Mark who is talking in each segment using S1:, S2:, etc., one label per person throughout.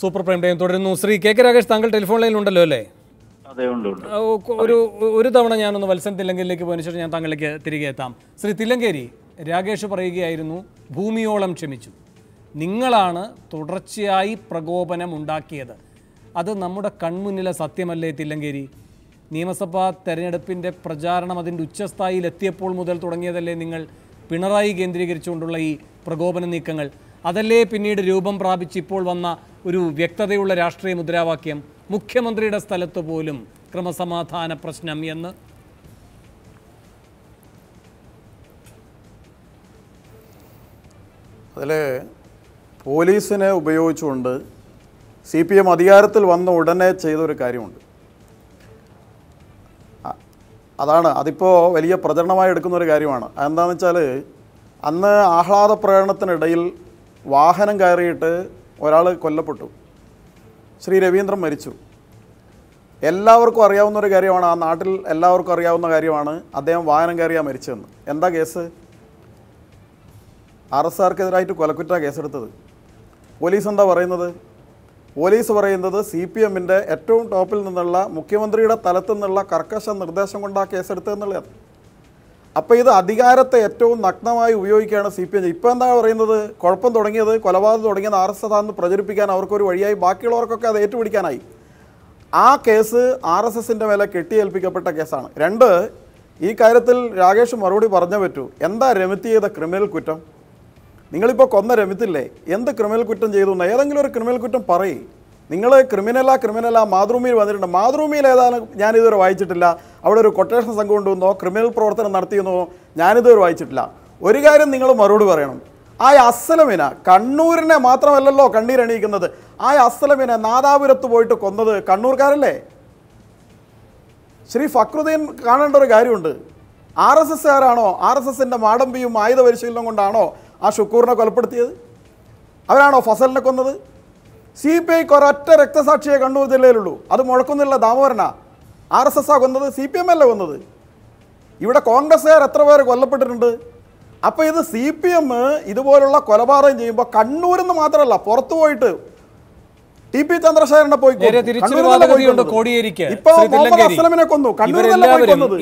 S1: super prime time തുടരുന്നു Shri K K Rakesh താങ്കൾ telephone ഉണ്ടല്ലോ അല്ലേ ഒരു ഒരു തവണ ഞാനൊന്ന് വത്സൻ തില്ലങ്കേരിയിലേക്ക് പോയതിനു ശേഷം ഞാൻ താങ്കളിലേക്ക് തിരികെ എത്താം ശ്രീ തില്ലങ്കേരി രാകേഷ് പറയുകയായിരുന്നു ഭൂമിയോളം ക്ഷമിച്ചു നിങ്ങളാണ് തുടർച്ചയായി പ്രകോപനം ഉണ്ടാക്കിയത് അത് നമ്മുടെ കൺമുന്നിലെ സത്യമല്ലേ തില്ലങ്കേരി നിയമസഭാ തെരഞ്ഞെടുപ്പിൻ്റെ പ്രചാരണം അതിൻ്റെ എത്തിയപ്പോൾ മുതൽ തുടങ്ങിയതല്ലേ നിങ്ങൾ പിണറായി കേന്ദ്രീകരിച്ചുകൊണ്ടുള്ള ഈ പ്രകോപന നീക്കങ്ങൾ അതല്ലേ പിന്നീട് രൂപം പ്രാപിച്ച് ഇപ്പോൾ വന്ന ഒരു വ്യക്തതയുള്ള രാഷ്ട്രീയ മുദ്രാവാക്യം മുഖ്യമന്ത്രിയുടെ സ്ഥലത്ത് പോലും ക്രമസമാധാന പ്രശ്നം എന്ന്
S2: അതിൽ പോലീസിനെ ഉപയോഗിച്ചുകൊണ്ട് സി പി എം അധികാരത്തിൽ വന്ന ഉടനെ ചെയ്തൊരു കാര്യമുണ്ട് അതാണ് അതിപ്പോൾ വലിയ പ്രചരണമായി എടുക്കുന്ന ഒരു കാര്യമാണ് അതെന്താണെന്ന് വെച്ചാൽ അന്ന് ആഹ്ലാദ പ്രകടനത്തിനിടയിൽ വാഹനം കയറിയിട്ട് ഒരാൾ കൊല്ലപ്പെട്ടു ശ്രീ രവീന്ദ്രൻ മരിച്ചു എല്ലാവർക്കും അറിയാവുന്ന ഒരു കാര്യമാണ് ആ നാട്ടിൽ എല്ലാവർക്കും അറിയാവുന്ന കാര്യമാണ് അദ്ദേഹം വാഹനം കയറിയാൽ മരിച്ചതെന്ന് എന്താ കേസ് ആർ എസ് ആർക്കെതിരായിട്ട് കൊലക്കുറ്റ കേസെടുത്തത് പോലീസ് എന്താ പറയുന്നത് പോലീസ് പറയുന്നത് സി പി എമ്മിൻ്റെ ഏറ്റവും ടോപ്പിൽ നിന്നുള്ള മുഖ്യമന്ത്രിയുടെ തലത്തിൽ നിന്നുള്ള കർക്കശ നിർദ്ദേശം കേസെടുത്തത് കേസെടുത്തതെന്നുള്ളത് അപ്പോൾ ഇത് അധികാരത്തെ ഏറ്റവും നഗ്നമായി ഉപയോഗിക്കുകയാണ് സി പി എം ഇപ്പോൾ എന്താ പറയുന്നത് കുഴപ്പം തുടങ്ങിയത് കൊലപാതകം തുടങ്ങിയത് ആർ എസ് എസ് പ്രചരിപ്പിക്കാൻ അവർക്കൊരു വഴിയായി ബാക്കിയുള്ളവർക്കൊക്കെ അത് ഏറ്റുപിടിക്കാനായി ആ കേസ് ആർ എസ് എസിൻ്റെ മേലെ കെട്ടിയേൽപ്പിക്കപ്പെട്ട കേസാണ് രണ്ട് ഈ കാര്യത്തിൽ രാകേഷ് മറുപടി പറഞ്ഞേ പറ്റൂ എന്താ രമിതി ചെയ്ത ക്രിമിനൽ കുറ്റം നിങ്ങളിപ്പോൾ കൊന്ന രമിത്തില്ലേ എന്ത് ക്രിമിനൽ കുറ്റം ചെയ്തു എന്ന് ഏതെങ്കിലും ഒരു ക്രിമിനൽ കുറ്റം പറയും നിങ്ങൾ ക്രിമിനലാ ക്രിമിനലാ മാതൃഭൂമിയിൽ വന്നിട്ടുണ്ട് മാതൃഭൂമിയിൽ ഏതാണ് ഞാനിതുവരെ വായിച്ചിട്ടില്ല അവിടെ ഒരു കൊട്ടേഷൻ സംഘം കൊണ്ടുവന്നോ ക്രിമിനൽ പ്രവർത്തനം നടത്തിയെന്നോ ഞാനിതുവരെ വായിച്ചിട്ടില്ല ഒരു കാര്യം നിങ്ങൾ മറുപടി പറയണം ആ അസ്സലമിന കണ്ണൂരിനെ മാത്രമല്ലല്ലോ കണ്ണീരണിയിക്കുന്നത് ആ അസ്സലമിനെ നാദാപുരത്ത് പോയിട്ട് കൊന്നത് കണ്ണൂർക്കാരല്ലേ ശ്രീ ഫക്രുദ്ദീൻ കാണേണ്ട ഒരു കാര്യമുണ്ട് ആർ എസ് ആരാണോ ആർ എസ് എസിൻ്റെ മാടമ്പിയും ആയുധ പരിശീലനം കൊണ്ടാണോ ആ ഷുക്കൂറിനെ കൊലപ്പെടുത്തിയത് അവരാണോ ഫസലിനെ കൊന്നത് സി പി ഐക്ക് ഒരൊറ്റ രക്തസാക്ഷിയെ കണ്ണൂർ ജില്ലയിലുള്ളൂ അത് മുഴക്കുന്നില്ല ദാമോദരന ആർ എസ് എസ് ആ കൊന്നത് സി പി എം അല്ല കൊന്നത് ഇവിടെ കോൺഗ്രസ്സുകാർ എത്ര പേര് കൊല്ലപ്പെട്ടിട്ടുണ്ട് അപ്പോൾ ഇത് സി പി എം ഇതുപോലുള്ള കൊലപാതകം ചെയ്യുമ്പോൾ കണ്ണൂരിൽ നിന്ന് മാത്രമല്ല പുറത്തു പോയിട്ട് ടി പി ചന്ദ്രശേഖരനെ പോയി കോടിയേരിക്ക്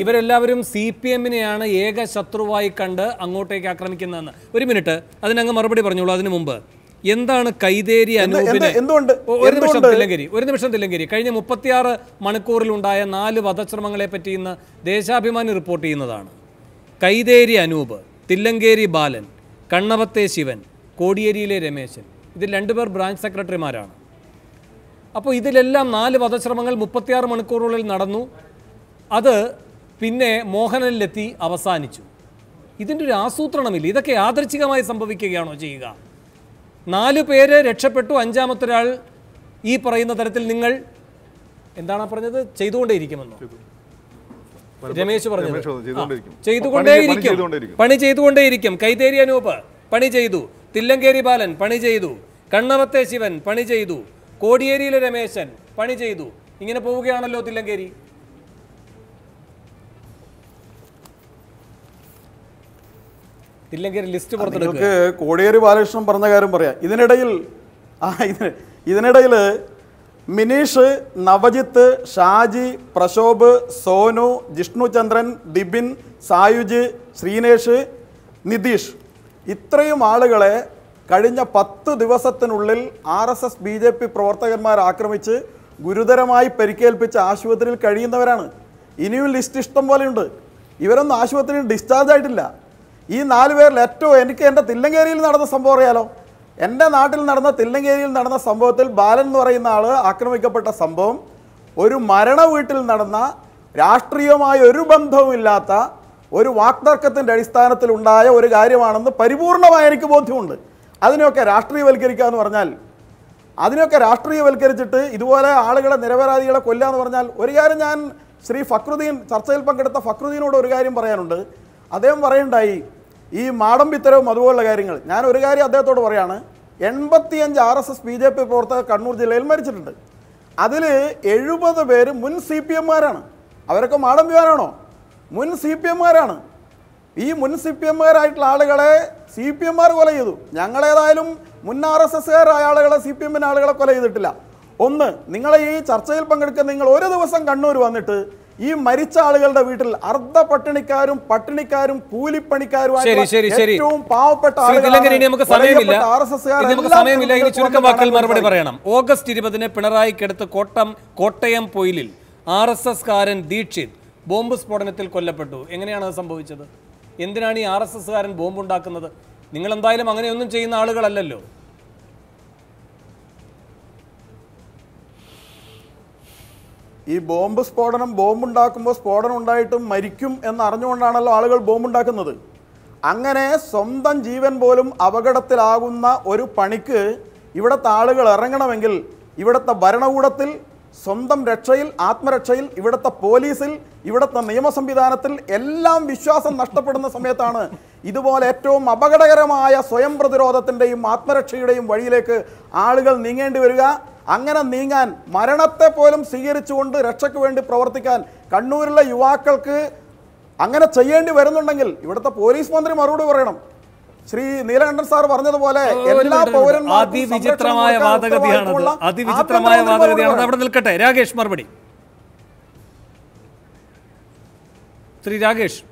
S1: ഇവരെല്ലാവരും സി പി എമ്മിനെയാണ് ഏക ശത്രുവായി കണ്ട് അങ്ങോട്ടേക്ക് ആക്രമിക്കുന്നതെന്ന് ഒരു മിനിറ്റ് അതിനങ്ങ് മറുപടി പറഞ്ഞോളൂ അതിനു മുമ്പ് എന്താണ് കൈതേരി അനൂപിനെ
S2: ഒരു നിമിഷം തില്ലങ്കേരി
S1: ഒരു നിമിഷം തില്ലങ്കേരി കഴിഞ്ഞ മുപ്പത്തിയാറ് മണിക്കൂറിലുണ്ടായ നാല് വധശ്രമങ്ങളെ പറ്റി ഇന്ന് ദേശാഭിമാനി റിപ്പോർട്ട് ചെയ്യുന്നതാണ് കൈതേരി അനൂപ് തില്ലങ്കേരി ബാലൻ കണ്ണവത്തെ ശിവൻ കോടിയേരിയിലെ രമേശൻ ഇതിൽ രണ്ടുപേർ ബ്രാഞ്ച് സെക്രട്ടറിമാരാണ് അപ്പോൾ ഇതിലെല്ലാം നാല് വധശ്രമങ്ങൾ മുപ്പത്തിയാറ് മണിക്കൂറുകളിൽ നടന്നു അത് പിന്നെ മോഹനലിലെത്തി അവസാനിച്ചു ഇതിൻ്റെ ഒരു ആസൂത്രണമില്ല ഇതൊക്കെ യാദർച്ഛികമായി സംഭവിക്കുകയാണോ ചെയ്യുക നാല് പേര് രക്ഷപ്പെട്ടു അഞ്ചാമത്തെ ഒരാൾ ഈ പറയുന്ന തരത്തിൽ നിങ്ങൾ എന്താണ് പറഞ്ഞത് ചെയ്തുകൊണ്ടേയിരിക്കുമെന്നോ രമേശ് പറഞ്ഞു ചെയ്തുകൊണ്ടേയിരിക്കും പണി ചെയ്തുകൊണ്ടേയിരിക്കും കൈതേരി അനൂപ് പണി ചെയ്തു തില്ലങ്കേരി ബാലൻ പണി ചെയ്തു കണ്ണവത്തെ ശിവൻ പണി ചെയ്തു കോടിയേരിയിലെ രമേശൻ പണി ചെയ്തു ഇങ്ങനെ പോവുകയാണല്ലോ തില്ലങ്കേരി തില്ലങ്കേരി ലിസ്റ്റ് പുറത്തെടുക്ക്
S2: കോടിയേരി ബാലകൃഷ്ണൻ പറഞ്ഞ കാര്യം പറയാം ഇതിനിടയിൽ ആ ഇതിന് ഇതിനിടയിൽ മിനീഷ് നവജിത്ത് ഷാജി പ്രശോഭ് സോനു ജിഷ്ണുചന്ദ്രൻ ദിബിൻ സായുജ് ശ്രീനേഷ് നിതീഷ് ഇത്രയും ആളുകളെ കഴിഞ്ഞ പത്ത് ദിവസത്തിനുള്ളിൽ R S S B J P പ്രവർത്തകന്മാർ ആക്രമിച്ച് ഗുരുതരമായി പരിക്കേൽപ്പിച്ച് ആശുപത്രിയിൽ കഴിയുന്നവരാണ് ഇനിയും ലിസ്റ്റ് ഇഷ്ടം പോലെയുണ്ട് ഇവരൊന്നും ആശുപത്രിയിൽ ഡിസ്ചാർജ് ആയിട്ടില്ല ഈ നാല് പേരിൽ ഏറ്റവും എനിക്ക് എൻ്റെ തില്ലങ്കേരിയിൽ നടന്ന സംഭവം അറിയാലോ എൻ്റെ നാട്ടിൽ നടന്ന തില്ലങ്കേരിയിൽ നടന്ന സംഭവത്തിൽ ബാലൻ എന്ന് പറയുന്ന ആൾ ആക്രമിക്കപ്പെട്ട സംഭവം ഒരു മരണ വീട്ടിൽ നടന്ന രാഷ്ട്രീയമായ ഒരു ബന്ധവുമില്ലാത്ത ഒരു വാക്തർക്കത്തിൻ്റെ അടിസ്ഥാനത്തിലുണ്ടായ ഒരു കാര്യമാണെന്ന് പരിപൂർണമായ എനിക്ക് ബോധ്യമുണ്ട് അതിനെയൊക്കെ രാഷ്ട്രീയവൽക്കരിക്കുക എന്ന് പറഞ്ഞാൽ അതിനെയൊക്കെ രാഷ്ട്രീയവൽക്കരിച്ചിട്ട് ഇതുപോലെ ആളുകളെ നിരപരാധികളെ കൊല്ലുക എന്ന് പറഞ്ഞാൽ ഒരു കാര്യം ഞാൻ ശ്രീ ഫക്രുദ്ദീൻ ചർച്ചയിൽ പങ്കെടുത്ത ഫക്രുദ്ദീനോട് ഒരു കാര്യം പറയാനുണ്ട് അദ്ദേഹം പറയുണ്ടായി ഈ മാടമ്പിത്തരവും അതുപോലുള്ള കാര്യങ്ങൾ ഞാൻ ഒരു കാര്യം അദ്ദേഹത്തോട് പറയാണ് എൺപത്തിയഞ്ച് R S S B J P പ്രവർത്തകർ കണ്ണൂർ ജില്ലയിൽ മരിച്ചിട്ടുണ്ട് അതിൽ എഴുപത് പേര് മുൻ സി പി എമ്മാരാണ് അവരൊക്കെ മാടമ്പിമാരാണോ മുൻ സി പി എമ്മാരാണ് ഈ മുൻ സി പി എമ്മുകാരായിട്ടുള്ള ആളുകളെ സി പി എമ്മാർ കൊല ചെയ്തു ഞങ്ങളേതായാലും മുൻ ആർ എസ് എസ്സുകാരായ ആളുകളെ സി പി എമ്മിൻ്റെ ആളുകളെ കൊല ചെയ്തിട്ടില്ല ഒന്ന് നിങ്ങളെ ഈ ചർച്ചയിൽ പങ്കെടുക്കുന്ന നിങ്ങൾ ഒരു ദിവസം കണ്ണൂർ വന്നിട്ട് ഈ മരിച്ച ആളുകളുടെ വീട്ടിൽ അർദ്ധ പട്ടിണിക്കാരും പട്ടിണിക്കാരും കൂലിപ്പണിക്കാരും ഏറ്റവും പാവപ്പെട്ട മറുപടി പറയണം
S1: ഓഗസ്റ്റ് ഇരുപതിന് പിണറായിക്കടുത്ത് കോട്ടം കോട്ടയം പൊയിലിൽ ആർ എസ് എസ് കാരൻ ദീക്ഷിത് ബോംബ് സ്ഫോടനത്തിൽ കൊല്ലപ്പെട്ടു എങ്ങനെയാണ് അത് സംഭവിച്ചത് എന്തിനാണ് ഈ ആർ എസ് എസ്സുകാരൻ ബോംബുണ്ടാക്കുന്നത് നിങ്ങളെന്തായാലും അങ്ങനെയൊന്നും ചെയ്യുന്ന ആളുകളല്ലല്ലോ
S2: ഈ ബോംബ് സ്ഫോടനം ബോംബുണ്ടാക്കുമ്പോൾ സ്ഫോടനം ഉണ്ടായിട്ടും മരിക്കും എന്ന് അറിഞ്ഞുകൊണ്ടാണല്ലോ ആളുകൾ ബോംബുണ്ടാക്കുന്നത് അങ്ങനെ സ്വന്തം ജീവൻ പോലും അപകടത്തിലാകുന്ന ഒരു പണിക്ക് ഇവിടുത്തെ ആളുകൾ ഇറങ്ങണമെങ്കിൽ ഇവിടുത്തെ ഭരണകൂടത്തിൽ സ്വന്തം രക്ഷയിൽ ആത്മരക്ഷയിൽ ഇവിടുത്തെ പോലീസിൽ ഇവിടുത്തെ നിയമ സംവിധാനത്തിൽ എല്ലാം വിശ്വാസം നഷ്ടപ്പെടുന്ന സമയത്താണ് ഇതുപോലെ ഏറ്റവും അപകടകരമായ സ്വയം പ്രതിരോധത്തിൻ്റെയും ആത്മരക്ഷയുടെയും വഴിയിലേക്ക് ആളുകൾ നീങ്ങേണ്ടി വരിക അങ്ങനെ നീങ്ങാൻ മരണത്തെ പോലും സ്വീകരിച്ചുകൊണ്ട് രക്ഷയ്ക്ക് വേണ്ടി പ്രവർത്തിക്കാൻ കണ്ണൂരിലെ യുവാക്കൾക്ക് അങ്ങനെ ചെയ്യേണ്ടി വരുന്നുണ്ടെങ്കിൽ ഇവിടുത്തെ പോലീസ് മന്ത്രി മറുപടി പറയണം ശ്രീ നീലകണ്ഠൻ സാർ പറഞ്ഞതുപോലെ എല്ലാ പൗരന്മാർക്കും അതിവിചിത്രമായ വാദഗതിയാണ്
S1: അതിവിചിത്രമായ വാദഗതിയാണ് അവിടെ നിൽക്കട്ടെ രാകേഷ് മറുപടി ശ്രീ രാകേഷ്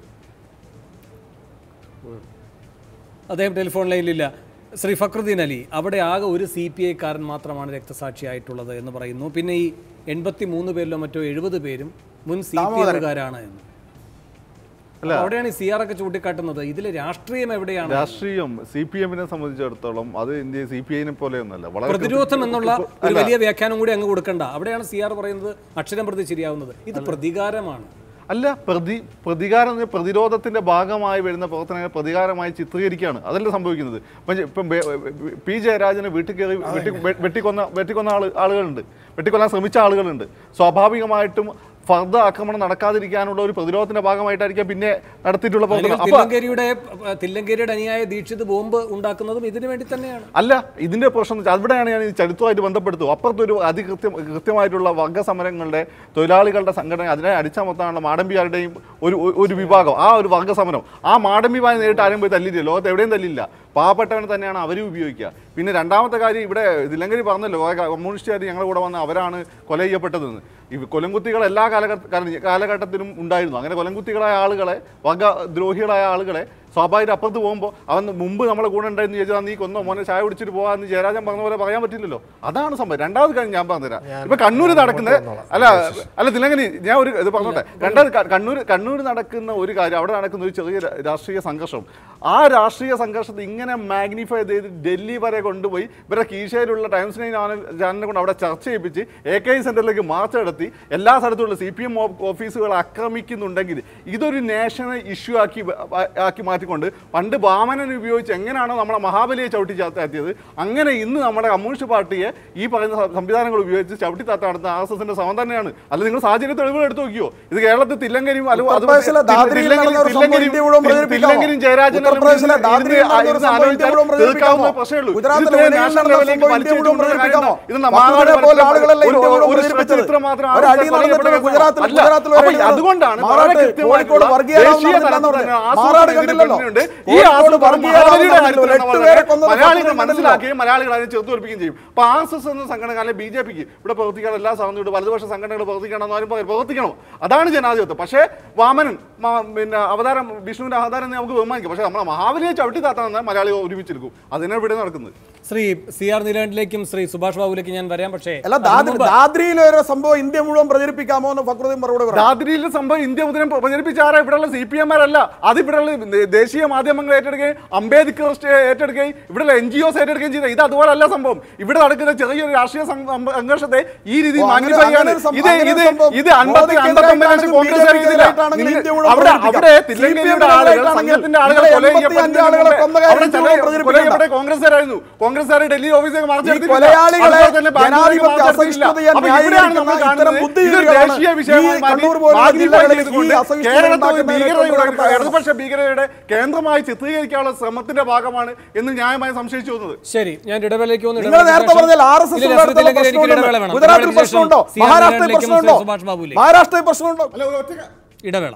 S1: അദ്ദേഹം ടെലിഫോൺ ലൈനിലില്ല ശ്രീ ഫക്രുദ്ദീൻ അലി അവിടെ ആകെ ഒരു സി പി കാരൻ മാത്രമാണ് രക്തസാക്ഷിയായിട്ടുള്ളത് എന്ന് പറയുന്നു പിന്നെ ഈ എൺപത്തി മൂന്ന് പേരിലോ മറ്റോ എഴുപത് പേരും മുൻ സി പി ഐക്കാരാണ് എന്ന് അവിടെയാണ് സി ആർ ഒക്കെ ചൂണ്ടിക്കാട്ടുന്നത് ഇതിലെ രാഷ്ട്രീയം എവിടെയാണ്
S3: രാഷ്ട്രീയം സി പി എമ്മിനെ സംബന്ധിച്ചിടത്തോളം അത് ഇന്ത്യ സി പി ഐനെ പോലെയൊന്നല്ല വളരെ പ്രതിരോധം എന്നുള്ള ഒരു വലിയ വ്യാഖ്യാനം കൂടി അങ്ങ് കൊടുക്കണ്ട
S1: അവിടെയാണ് സി ആർ പറയുന്നത് അക്ഷരം പ്രതി ശരിയാവുന്നത് ഇത് പ്രതികാരമാണ്
S3: അല്ല പ്രതി പ്രതികാരം പ്രതിരോധത്തിന്റെ ഭാഗമായി വരുന്ന പ്രവർത്തനങ്ങളെ പ്രതികാരമായി ചിത്രീകരിക്കുകയാണ് അതല്ല സംഭവിക്കുന്നത് ഇപ്പം പി ജയരാജനെ വീട്ടിൽ കയറി വെട്ടി വെട്ടിക്കൊന്ന വെട്ടിക്കൊന്ന ആള് ആളുകളുണ്ട് വെട്ടിക്കൊല്ലാൻ ശ്രമിച്ച ആളുകളുണ്ട് സ്വാഭാവികമായിട്ടും ഫർദർ ആക്രമണം നടക്കാതിരിക്കാനുള്ള ഒരു പ്രതിരോധത്തിന്റെ ഭാഗമായിട്ടായിരിക്കും പിന്നെ നടത്തിയിട്ടുള്ള
S1: അനുയായ ദീക്ഷിത് ബോംബ് ഉണ്ടാക്കുന്നതും ഇതിനു വേണ്ടി തന്നെയാണ്
S3: അല്ല ഇതിന്റെ പ്രശ്നം അവിടെയാണ് ഞാൻ ചരിത്രമായിട്ട് ബന്ധപ്പെടുത്തു അപ്പുറത്തൊരു അതികൃത്യം കൃത്യമായിട്ടുള്ള വർഗ സമരങ്ങളുടെ തൊഴിലാളികളുടെ സംഘടന അതിനെ അടിച്ചമർത്താനുള്ള മാടമ്പിയാരുടെയും ഒരു ഒരു വിഭാഗം ആ ഒരു വർഗ സമരം ആ മാടമ്പിമാരെ നേരിട്ട് ആരും പോയി തല്ലില്ല ലോകത്ത് എവിടെയും തല്ലില്ല പാവപ്പെട്ടവൻ തന്നെയാണ് അവരും ഉപയോഗിക്കുക പിന്നെ രണ്ടാമത്തെ കാര്യം ഇവിടെ ഇതില്ലെങ്കിൽ പറഞ്ഞല്ലോ കമ്മ്യൂണിസ്റ്റുകാർ ഞങ്ങളുടെ കൂടെ വന്ന് അവരാണ് കൊല ചെയ്യപ്പെട്ടതെന്ന് ഈ കൊലംകുത്തികൾ എല്ലാ കാലഘട്ട കാലഘട്ടത്തിലും ഉണ്ടായിരുന്നു അങ്ങനെ കൊലംകുത്തികളായ ആളുകളെ വകദ്രോഹികളായ ആളുകളെ സ്വാഭാവികം അപ്പുറത്ത് പോകുമ്പോൾ അവൻ മുമ്പ് നമ്മളെ കൂടെ ഉണ്ടായിരുന്നു ചേച്ചാ നീ കൊന്നോ മോനെ ചായ കുടിച്ചിട്ട് പോകാന്ന് ജയരാജൻ പറഞ്ഞ പോലെ പറയാൻ പറ്റില്ലല്ലോ അതാണ് സംഭവം രണ്ടാമത് കാര്യം ഞാൻ പറഞ്ഞുതരാം ഇപ്പൊ കണ്ണൂര് നടക്കുന്നത് അല്ല അല്ല തിലങ്കനി ഞാൻ ഒരു ഇത് പറഞ്ഞോട്ടെ രണ്ടാമത് കണ്ണൂർ കണ്ണൂർ നടക്കുന്ന ഒരു കാര്യം അവിടെ നടക്കുന്ന ഒരു ചെറിയ രാഷ്ട്രീയ സംഘർഷം ആ രാഷ്ട്രീയ സംഘർഷത്തെ ഇങ്ങനെ മാഗ്നിഫൈ ചെയ്ത് ഡൽഹി വരെ കൊണ്ടുപോയി ഇവരുടെ കീശയിലുള്ള ടൈംസ് നൈൻ ചാനലിനെ കൊണ്ട് അവിടെ ചർച്ച ചെയ്യിപ്പിച്ച് എ കെ സെൻറ്ററിലേക്ക് മാർച്ച് നടത്തി എല്ലാ സ്ഥലത്തുള്ള സി പി എം ഓഫീസുകൾ ആക്രമിക്കുന്നുണ്ടെങ്കിൽ ഇതൊരു നാഷണൽ ഇഷ്യൂ ആക്കി ആക്കി മാറ്റി മാറ്റിക്കൊണ്ട് പണ്ട് വാമനൻ ഉപയോഗിച്ച് എങ്ങനെയാണോ നമ്മളെ മഹാബലിയെ ചവിട്ടി താത്തിയത് അങ്ങനെ ഇന്ന് നമ്മുടെ കമ്മ്യൂണിസ്റ്റ് പാർട്ടിയെ ഈ പറയുന്ന സംവിധാനങ്ങൾ ഉപയോഗിച്ച് ചവിട്ടി താത്ത നടത്തുന്ന ആർ എസ് എസിന്റെ സമം തന്നെയാണ് അല്ല നിങ്ങൾ സാഹചര്യം തെളിവുകൾ എടുത്തു നോക്കിയോ ഇത് കേരളത്തിൽ തില്ലങ്കരിയും തില്ലങ്കരിയും ജയരാജനും അതുകൊണ്ടാണ് ദേശീയ തലത്തിൽ ഉണ്ട് ഈ മനസ്സിലാക്കുകയും മലയാളികൾ അതിനെ ചെറുത്തുവൽപ്പിക്കുകയും ചെയ്യും അപ്പൊ ആസസ് എന്ന സംഘടന അല്ലെങ്കിൽ ബി ജെ പിക്ക് ഇവിടെ പ്രവർത്തിക്കണം എല്ലാ സാധനവും വലതുപക്ഷ സംഘടനകൾ പ്രവർത്തിക്കണമെന്ന് ആരും പ്രവർത്തിക്കണോ അതാണ് ജനാധിപത്യം പക്ഷേ വാമനൻ പിന്നെ അവതാരം വിഷ്ണുവിന്റെ അവതാരം നമുക്ക് ബഹുമാനിക്കും പക്ഷേ നമ്മളെ മഹാബലിയെ ചവിട്ടി താത്താൻ മലയാളികൾ ഒരുമിച്ചിരിക്കും അതിനെ ഇവിടെ നടക്കുന്നത്
S1: ശ്രീ സി ആർ നീലാണ്ടിലേക്കും ശ്രീ സുഭാഷ് ബാബുലേക്കും ഞാൻ വരാം പക്ഷേ അല്ല
S2: ദാദ്രിയിലെ സംഭവം ഇന്ത്യ മുഴുവൻ പ്രചരിപ്പിക്കാമോ എന്ന് ഫക്രുദ്ദീൻ മറുപടി പറഞ്ഞു ദാദ്രിയിലെ സംഭവം ഇന്ത്യ മുഴുവൻ പ്രചരിപ്പിച്ച ആരാ
S3: ഇവിടെയുള്ള സി പി എംമാരല്ല അത് ഇവിടെയുള്ള ദേശീയ മാധ്യമങ്ങൾ ഏറ്റെടുക്കുകയും അംബേദ്കർ ഏറ്റെടുക്കുകയും ഇവിടെയുള്ള എൻ ജി ഒസ് ഏറ്റെടുക്കുകയും ചെയ്ത ഇത് അതുപോലല്ല സംഭവം ഇവിടെ നടക്കുന്ന ചെറിയൊരു രാഷ്ട്രീയ സംഘർഷത്തെ ഈ രീതിയിൽ മാഗ്നിഫൈ ആണ് ഇത് ഇത് ഇത് അൻപത്തി അൻപത്തൊമ്പത് ലക്ഷം കോൺഗ്രസ് അവിടെ അവിടെ തില്ലങ്കയുടെ ആളുകൾ സംഘത്തിന്റെ ആളുകളെ കൊല ചെയ്യപ്പെട്ട കോൺഗ്രസ്സുകാരായിരുന്നു കോൺഗ്രസ് ഡൽഹി ഓഫീസിലേക്ക് ഇടതുപക്ഷ ഭീകരതയുടെ കേന്ദ്രമായി ചിത്രീകരിക്കാനുള്ള ശ്രമത്തിന്റെ ഭാഗമാണ് എന്ന് ന്യായമായി സംശയിച്ചു വന്നത് ശരി
S1: ഞാൻ ഇടവേളയ്ക്ക് മഹാരാഷ്ട്രയിൽ പ്രശ്നമുണ്ടോ മഹാരാഷ്ട്രയിൽ പ്രശ്നമുണ്ടോ ഇടവേള